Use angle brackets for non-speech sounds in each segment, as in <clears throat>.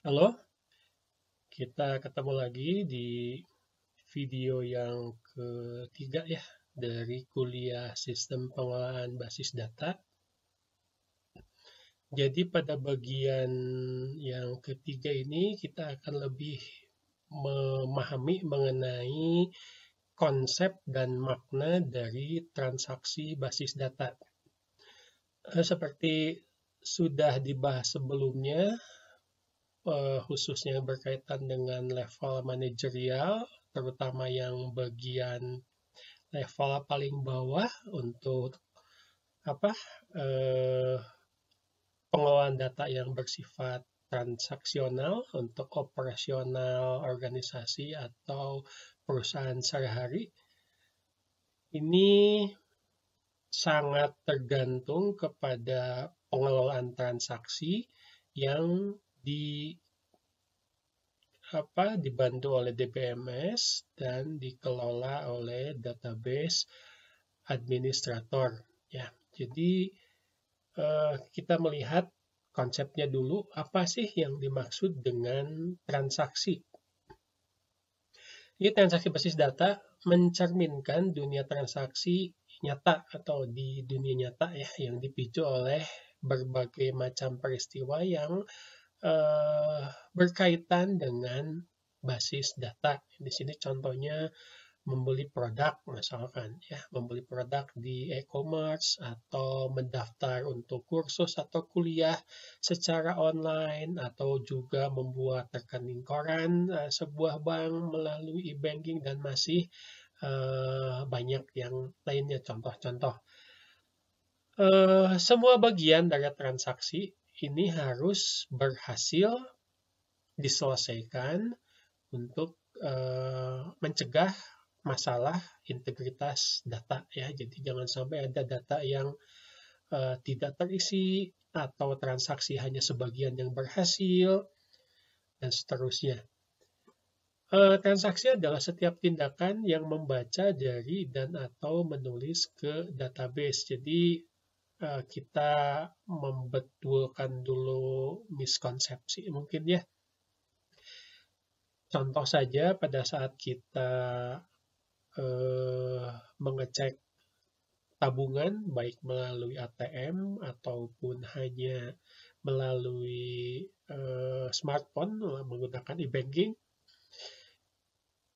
Halo, kita ketemu lagi di video yang ketiga ya dari kuliah sistem pengelolaan basis data. Jadi pada bagian yang ketiga ini kita akan lebih memahami mengenai konsep dan makna dari transaksi basis data. Eh, seperti sudah dibahas sebelumnya, uh, khususnya berkaitan dengan level manajerial, terutama yang bagian level paling bawah untuk apa uh, pengelolaan data yang bersifat transaksional untuk operasional organisasi atau perusahaan sehari-hari ini sangat tergantung kepada pengelolaan transaksi yang di apa dibantu oleh DBMS dan dikelola oleh database administrator ya. Jadi eh, kita melihat konsepnya dulu apa sih yang dimaksud dengan transaksi. Jadi transaksi basis data mencerminkan dunia transaksi nyata atau di dunia nyata ya yang dipicu oleh berbagai macam peristiwa yang Eh, berkaitan dengan basis data. Di sini contohnya membeli produk misalkan ya, membeli produk di e-commerce atau mendaftar untuk kursus atau kuliah secara online atau juga membuat rekening koran uh, sebuah bank melalui e-banking dan masih uh, banyak yang lainnya contoh-contoh. Uh, semua bagian dari transaksi ini harus berhasil diselesaikan untuk uh, mencegah masalah integritas data ya. Jadi jangan sampai ada data yang uh, tidak terisi atau transaksi hanya sebagian yang berhasil dan seterusnya. Uh, transaksi adalah setiap tindakan yang membaca dari dan atau menulis ke database. Jadi Eh, kita membetulkan dulu miskonsepsi mungkin ya. Contoh saja pada saat kita eh, mengecek tabungan baik melalui ATM ataupun hanya melalui eh, smartphone menggunakan e-banking,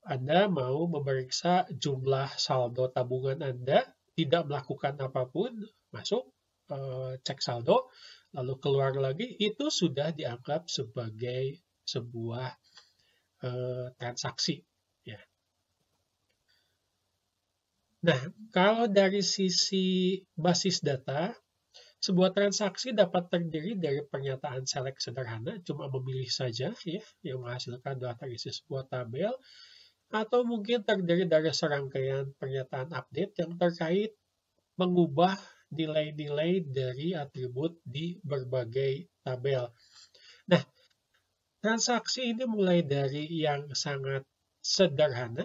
Anda mau memeriksa jumlah saldo tabungan Anda, tidak melakukan apapun, masuk, Eh, cek saldo, lalu keluar lagi, itu sudah dianggap sebagai sebuah eh, transaksi. Ya. Nah, kalau dari sisi basis data, sebuah transaksi dapat terdiri dari pernyataan select sederhana, cuma memilih saja ya, yang menghasilkan data isi sebuah tabel, atau mungkin terdiri dari serangkaian pernyataan update yang terkait mengubah delay-delay dari atribut di berbagai tabel. Nah, transaksi ini mulai dari yang sangat sederhana,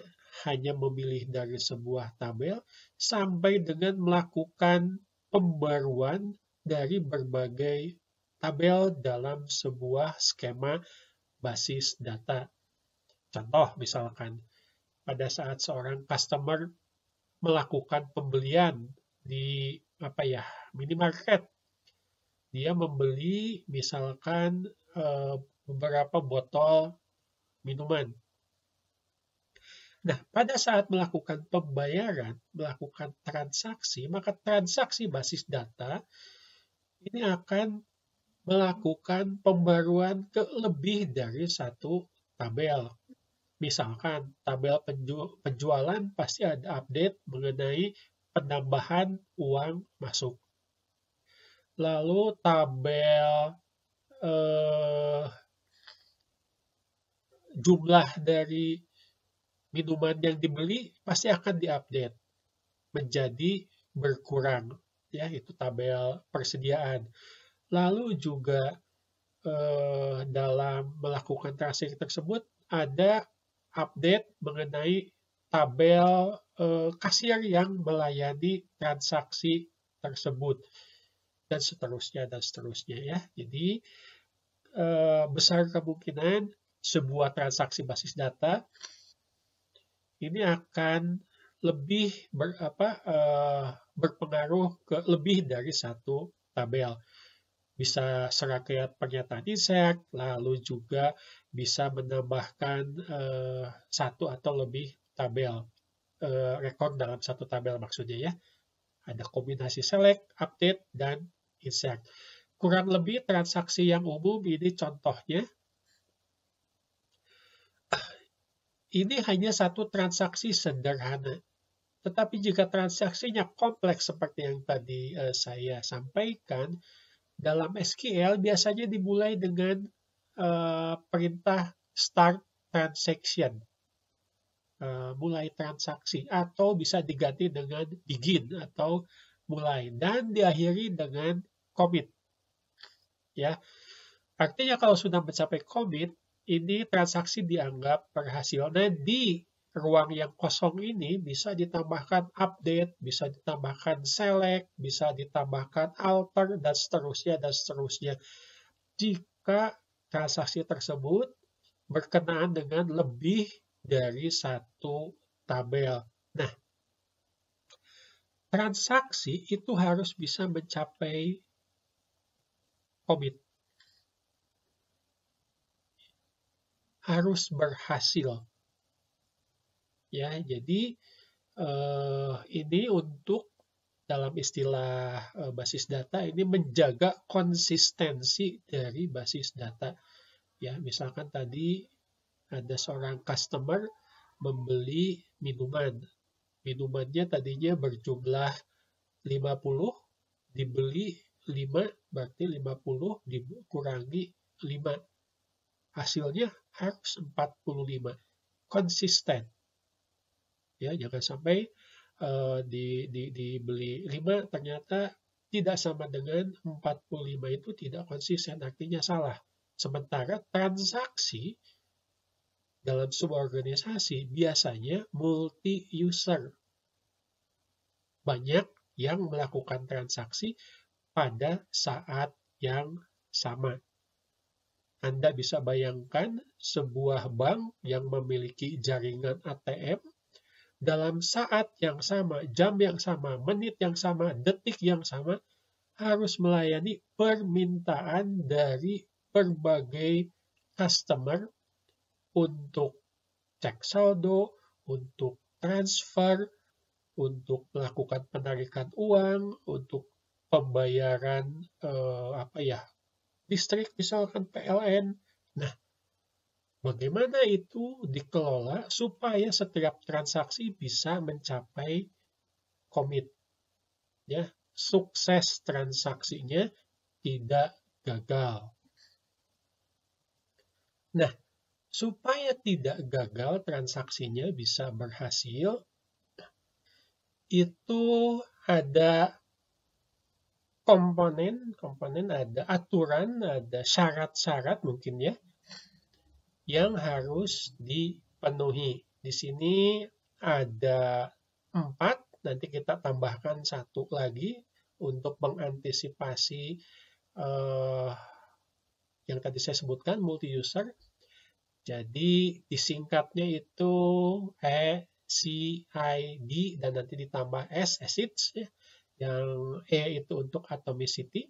hanya memilih dari sebuah tabel, sampai dengan melakukan pembaruan dari berbagai tabel dalam sebuah skema basis data. Contoh misalkan, pada saat seorang customer melakukan pembelian di apa ya minimarket dia membeli misalkan e, beberapa botol minuman. Nah, pada saat melakukan pembayaran, melakukan transaksi, maka transaksi basis data ini akan melakukan pembaruan ke lebih dari satu tabel. Misalkan tabel penjualan pasti ada update mengenai penambahan uang masuk. Lalu tabel eh, jumlah dari minuman yang dibeli pasti akan diupdate menjadi berkurang ya itu tabel persediaan. Lalu juga eh, dalam melakukan transaksi tersebut ada update mengenai tabel Eh, kasir yang melayani transaksi tersebut dan seterusnya dan seterusnya ya. Jadi eh, besar kemungkinan sebuah transaksi basis data ini akan lebih ber, apa, eh, berpengaruh ke lebih dari satu tabel. Bisa serangkaian pernyataan insert, lalu juga bisa menambahkan satu atau lebih tabel. Eh, rekod dalam satu tabel maksudnya ya. Ada kombinasi select, update, dan insert. Kurang lebih transaksi yang umum ini contohnya. <clears throat> Ini hanya satu transaksi sederhana. Tetapi jika transaksinya kompleks seperti yang tadi eh, saya sampaikan, dalam SQL biasanya dimulai dengan eh, perintah start transaction. Eh, mulai transaksi atau bisa diganti dengan begin atau mulai dan diakhiri dengan commit. Ya. Artinya kalau sudah mencapai commit, ini transaksi dianggap berhasil. Nah, di ruang yang kosong ini bisa ditambahkan update, bisa ditambahkan select, bisa ditambahkan alter, dan seterusnya, dan seterusnya. Jika transaksi tersebut berkenaan dengan lebih dari satu tabel. Nah, transaksi itu harus bisa mencapai commit. Harus berhasil. Ya, jadi eh, ini untuk dalam istilah eh, basis data ini menjaga konsistensi dari basis data. Ya, misalkan tadi ada seorang customer membeli minuman. Minumannya tadinya berjumlah 50, dibeli 5, berarti 50 dikurangi 5. Hasilnya harus 45. Konsisten. Ya, jangan sampai uh, di, di, dibeli 5 ternyata tidak sama dengan 45 itu tidak konsisten, artinya salah. Sementara transaksi dalam sebuah organisasi biasanya multi-user. Banyak yang melakukan transaksi pada saat yang sama. Anda bisa bayangkan sebuah bank yang memiliki jaringan ATM dalam saat yang sama, jam yang sama, menit yang sama, detik yang sama, harus melayani permintaan dari berbagai customer untuk cek saldo, untuk transfer, untuk melakukan penarikan uang, untuk pembayaran eh, apa ya listrik misalkan PLN. Nah, bagaimana itu dikelola supaya setiap transaksi bisa mencapai komit, ya sukses transaksinya tidak gagal. Nah, supaya tidak gagal transaksinya bisa berhasil, itu ada komponen, komponen ada aturan, ada syarat-syarat mungkin ya, yang harus dipenuhi. Di sini ada empat, nanti kita tambahkan satu lagi untuk mengantisipasi eh, yang tadi saya sebutkan multi user jadi disingkatnya itu E C I D dan nanti ditambah S, acids ya. Yang E itu untuk atomicity,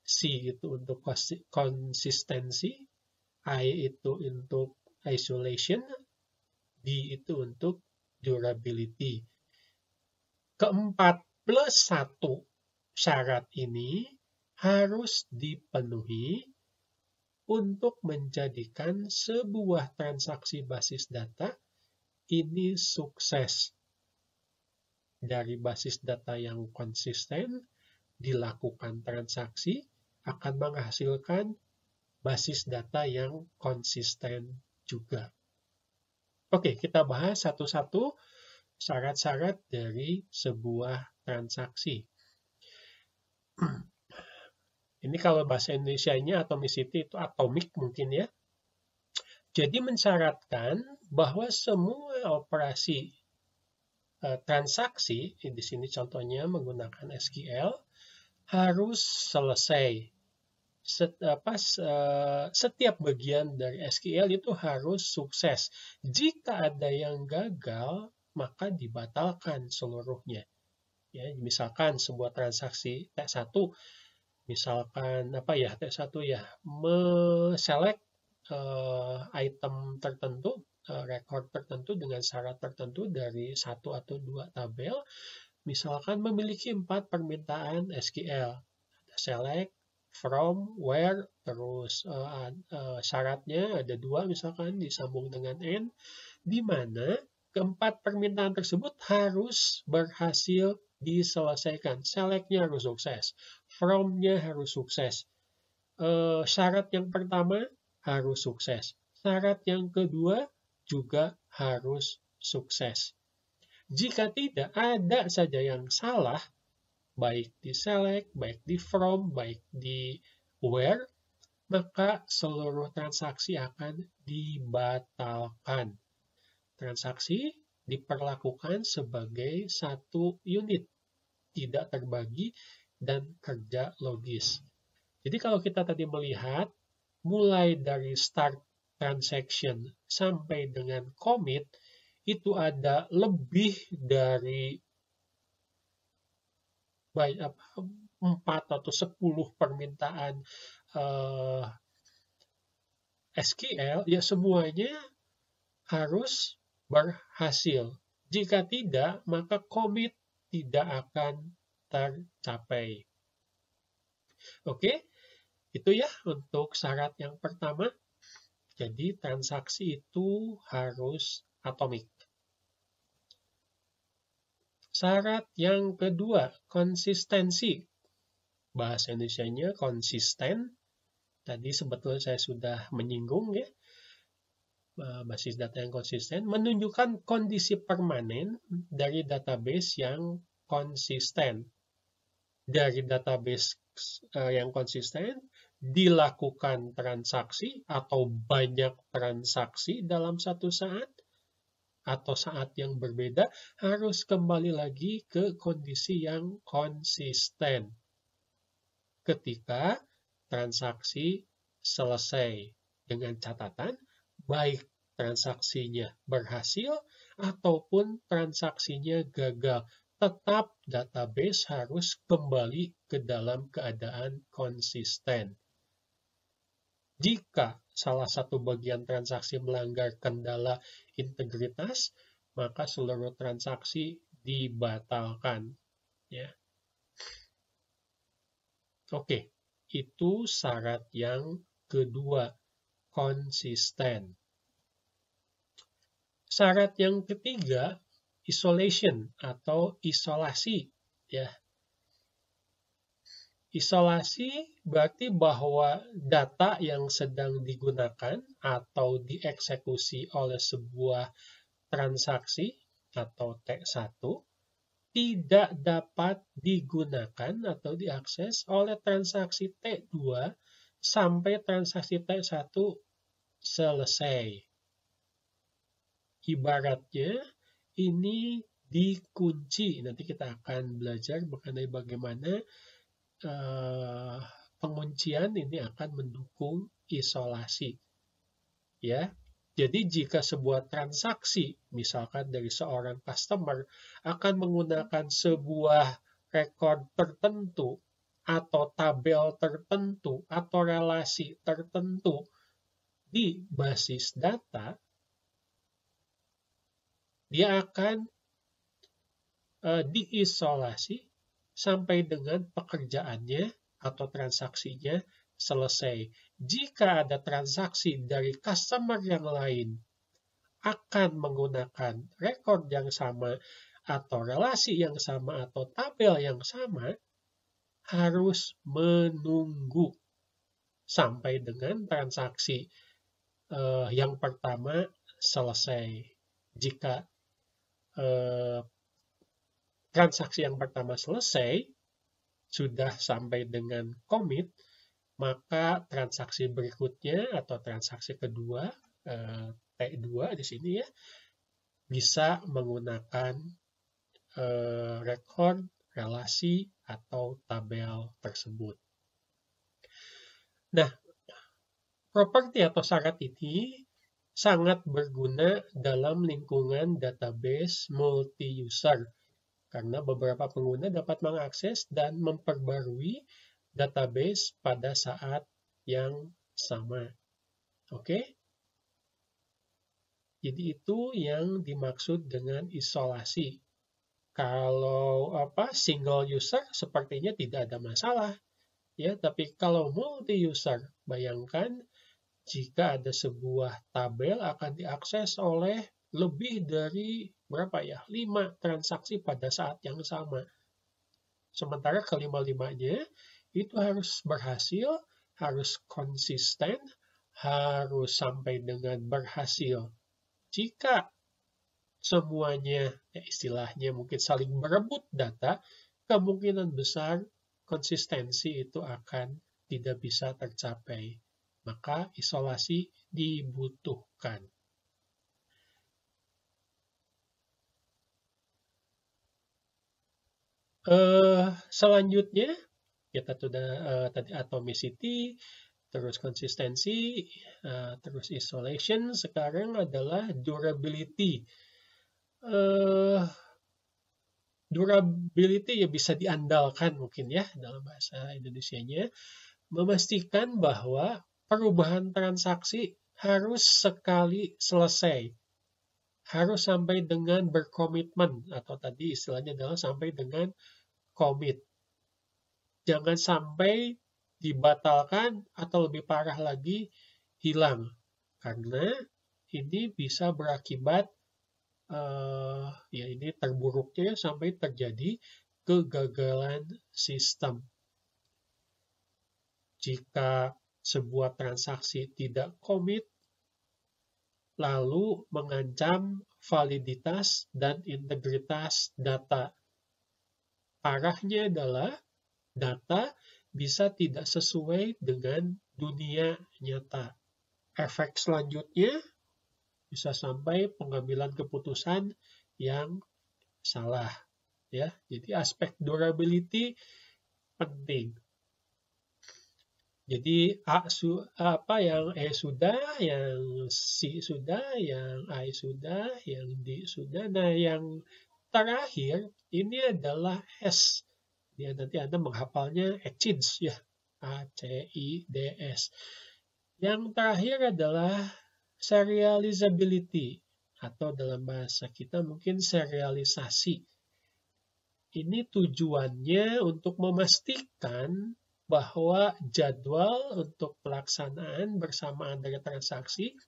C itu untuk konsistensi, I itu untuk isolation, D itu untuk durability. Keempat plus satu syarat ini harus dipenuhi untuk menjadikan sebuah transaksi basis data ini sukses. Dari basis data yang konsisten, dilakukan transaksi akan menghasilkan basis data yang konsisten juga. Oke, kita bahas satu-satu syarat-syarat dari sebuah transaksi. <clears throat> Ini kalau bahasa Indonesia-nya atomicity itu atomik mungkin ya. Jadi mensyaratkan bahwa semua operasi e, transaksi, di sini contohnya menggunakan SQL, harus selesai. E, setiap bagian dari SQL itu harus sukses. Jika ada yang gagal, maka dibatalkan seluruhnya. Ya, misalkan sebuah transaksi T1 misalkan apa ya T1 ya meselect uh, item tertentu uh, eh, rekor tertentu dengan syarat tertentu dari satu atau dua tabel misalkan memiliki empat permintaan SQL ada select from where terus uh, uh, syaratnya ada dua misalkan disambung dengan n di mana keempat permintaan tersebut harus berhasil diselesaikan. seleknya harus sukses. fromnya harus sukses. E, syarat yang pertama harus sukses. Syarat yang kedua juga harus sukses. Jika tidak, ada saja yang salah, baik di select, baik di from, baik di where, maka seluruh transaksi akan dibatalkan. Transaksi diperlakukan sebagai satu unit tidak terbagi, dan kerja logis. Jadi kalau kita tadi melihat, mulai dari start transaction sampai dengan commit, itu ada lebih dari apa, 4 atau 10 permintaan uh, eh, SQL, ya semuanya harus berhasil. Jika tidak, maka commit tidak akan tercapai. Oke, itu ya untuk syarat yang pertama. Jadi transaksi itu harus atomik. Syarat yang kedua, konsistensi. Bahasa Indonesia-nya konsisten. Tadi sebetulnya saya sudah menyinggung ya Eh, basis data yang konsisten menunjukkan kondisi permanen dari database yang konsisten. Dari database eh, yang konsisten dilakukan transaksi atau banyak transaksi dalam satu saat atau saat yang berbeda harus kembali lagi ke kondisi yang konsisten ketika transaksi selesai dengan catatan baik transaksinya berhasil ataupun transaksinya gagal, tetap database harus kembali ke dalam keadaan konsisten. Jika salah satu bagian transaksi melanggar kendala integritas, maka seluruh transaksi dibatalkan. Ya. Oke, itu syarat yang kedua konsisten. Syarat yang ketiga, isolation atau isolasi. Ya. Isolasi berarti bahwa data yang sedang digunakan atau dieksekusi oleh sebuah transaksi atau T1 tidak dapat digunakan atau diakses oleh transaksi T2 sampai transaksi T1 selesai. Ibaratnya ini dikunci. Nanti kita akan belajar mengenai bagaimana uh, penguncian ini akan mendukung isolasi. Ya. Jadi jika sebuah transaksi, misalkan dari seorang customer, akan menggunakan sebuah rekor tertentu atau tabel tertentu atau relasi tertentu di basis data, dia akan uh, diisolasi sampai dengan pekerjaannya atau transaksinya selesai. Jika ada transaksi dari customer yang lain akan menggunakan rekor yang sama atau relasi yang sama atau tabel yang sama, harus menunggu sampai dengan transaksi eh, yang pertama selesai jika eh, transaksi yang pertama selesai sudah sampai dengan commit maka transaksi berikutnya atau transaksi kedua eh, T2 di sini ya bisa menggunakan eh, record relasi atau tabel tersebut. Nah, Properti atau syarat ini sangat berguna dalam lingkungan database multi-user karena beberapa pengguna dapat mengakses dan memperbarui database pada saat yang sama. Oke? Okay? Jadi itu yang dimaksud dengan isolasi. Kalau apa single user sepertinya tidak ada masalah. Ya, tapi kalau multi user, bayangkan jika ada sebuah tabel akan diakses oleh lebih dari berapa ya? 5 transaksi pada saat yang sama. Sementara kelima-limanya itu harus berhasil, harus konsisten, harus sampai dengan berhasil. Jika semuanya, ya istilahnya mungkin saling berebut data, kemungkinan besar konsistensi itu akan tidak bisa tercapai maka isolasi dibutuhkan. Uh, selanjutnya kita ya sudah uh, tadi atomicity, terus konsistensi, uh, terus isolation. Sekarang adalah durability. Uh, durability ya bisa diandalkan mungkin ya dalam bahasa Indonesia-nya, memastikan bahwa perubahan transaksi harus sekali selesai. Harus sampai dengan berkomitmen, atau tadi istilahnya adalah sampai dengan komit. Jangan sampai dibatalkan atau lebih parah lagi hilang. Karena ini bisa berakibat, uh, ya ini terburuknya sampai terjadi kegagalan sistem. Jika sebuah transaksi tidak komit, lalu mengancam validitas dan integritas data. Arahnya adalah data bisa tidak sesuai dengan dunia nyata. Efek selanjutnya bisa sampai pengambilan keputusan yang salah. Ya, jadi aspek durability penting. Jadi A su, apa yang E sudah, yang si sudah, yang I sudah, yang D sudah. Nah, yang terakhir ini adalah S. Ya, nanti Anda menghafalnya exchange ya. A, C, I, D, S. Yang terakhir adalah serializability atau dalam bahasa kita mungkin serialisasi. Ini tujuannya untuk memastikan bahwa jadwal untuk pelaksanaan bersamaan dari transaksi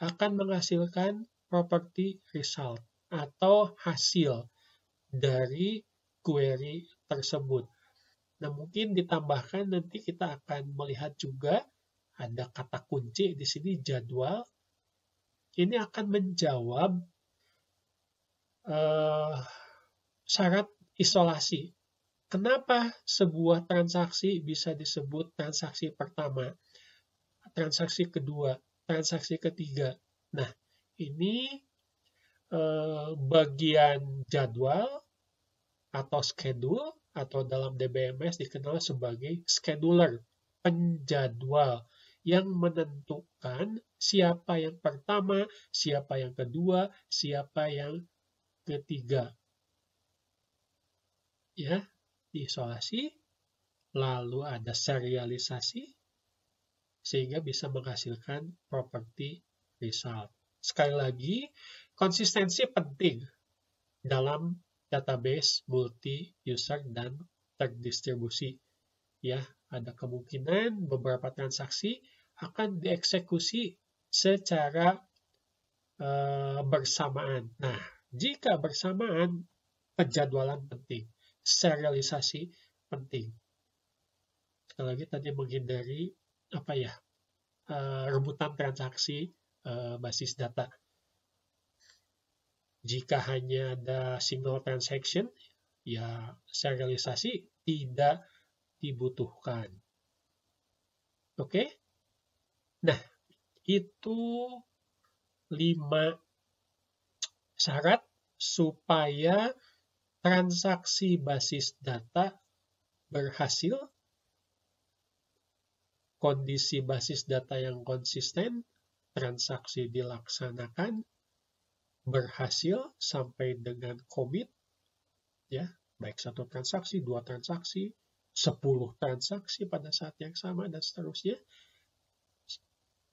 akan menghasilkan property result atau hasil dari query tersebut. Nah, mungkin ditambahkan nanti kita akan melihat juga ada kata kunci di sini jadwal. Ini akan menjawab uh, syarat isolasi Kenapa sebuah transaksi bisa disebut transaksi pertama, transaksi kedua, transaksi ketiga? Nah, ini eh, bagian jadwal atau schedule atau dalam DBMS dikenal sebagai scheduler, penjadwal yang menentukan siapa yang pertama, siapa yang kedua, siapa yang ketiga. Ya, isolasi, lalu ada serialisasi, sehingga bisa menghasilkan properti result. Sekali lagi, konsistensi penting dalam database multi-user dan terdistribusi. Ya, ada kemungkinan beberapa transaksi akan dieksekusi secara uh, bersamaan. Nah, jika bersamaan, penjadwalan penting sterilisasi penting. Sekali lagi tadi menghindari apa ya uh, rebutan transaksi uh, basis data. Jika hanya ada single transaction, ya serialisasi tidak dibutuhkan. Oke? Okay? Nah, itu lima syarat supaya transaksi basis data berhasil, kondisi basis data yang konsisten, transaksi dilaksanakan, berhasil sampai dengan commit, ya, baik satu transaksi, dua transaksi, sepuluh transaksi pada saat yang sama, dan seterusnya.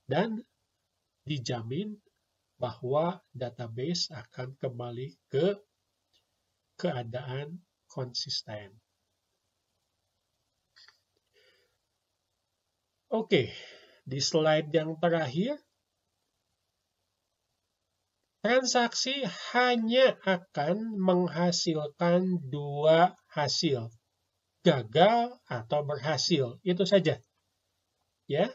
Dan dijamin bahwa database akan kembali ke keadaan konsisten. Oke, di slide yang terakhir, transaksi hanya akan menghasilkan dua hasil, gagal atau berhasil, itu saja. Ya,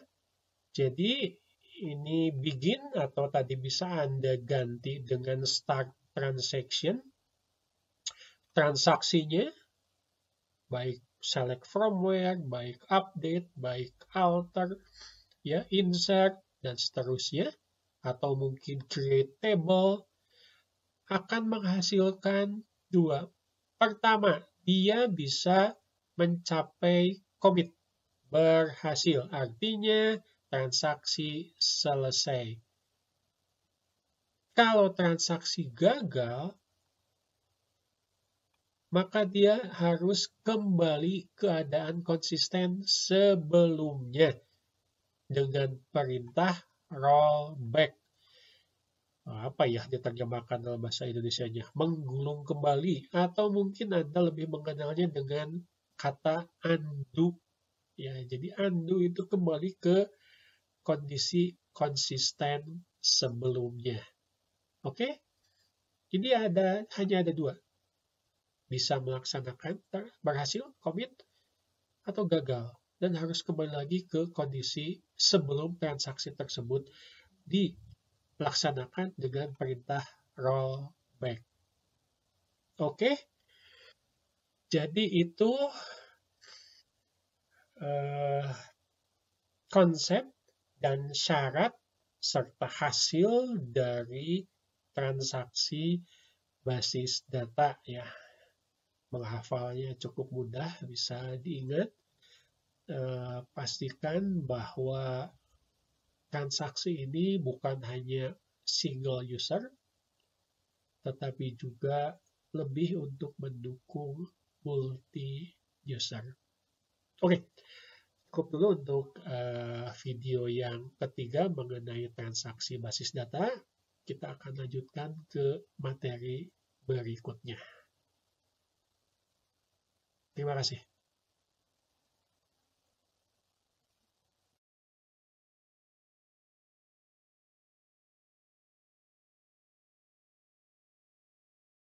jadi ini begin atau tadi bisa Anda ganti dengan start transaction transaksinya, baik select from firmware, baik update, baik alter, ya insert, dan seterusnya, atau mungkin create table, akan menghasilkan dua. Pertama, dia bisa mencapai commit, berhasil, artinya transaksi selesai. Kalau transaksi gagal, maka dia harus kembali keadaan konsisten sebelumnya dengan perintah rollback. Apa ya diterjemahkan dalam bahasa Indonesia-nya? Menggulung kembali atau mungkin Anda lebih mengenalnya dengan kata undo. Ya, jadi undo itu kembali ke kondisi konsisten sebelumnya. Oke? Okay? Jadi ada hanya ada dua, bisa melaksanakan, berhasil, komit, atau gagal, dan harus kembali lagi ke kondisi sebelum transaksi tersebut dilaksanakan dengan perintah rollback. Oke, jadi itu uh, konsep dan syarat serta hasil dari transaksi basis data ya menghafalnya cukup mudah, bisa diingat. Eh, pastikan bahwa transaksi ini bukan hanya single user, tetapi juga lebih untuk mendukung multi user. Oke, okay. cukup dulu untuk uh, video yang ketiga mengenai transaksi basis data. Kita akan lanjutkan ke materi berikutnya. ahora sí.